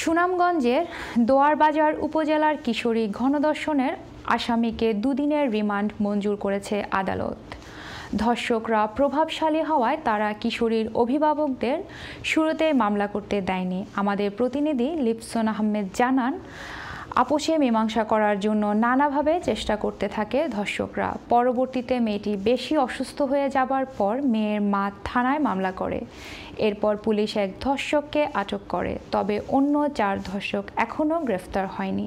সুনামগঞ্জের দোয়ারবাজার উপজেলার কিশোরী ঘনদর্শনের আসামিকে দুদিনের রিমান্ড মঞ্জুর করেছে আদালত ধর্ষকরা প্রভাবশালী হওয়ায় তারা কিশোরীর অভিভাবকদের শুরুতে মামলা করতে দেয়নি আমাদের প্রতিনিধি লিপসন আহমেদ জানান আপোষে মীমাংসা করার জন্য নানাভাবে চেষ্টা করতে থাকে ধর্ষকরা পরবর্তীতে মেয়েটি বেশি অসুস্থ হয়ে যাবার পর মেয়ের মা থানায় মামলা করে এরপর পুলিশ এক ধর্ষককে আটক করে তবে অন্য চার ধর্ষক এখনও গ্রেফতার হয়নি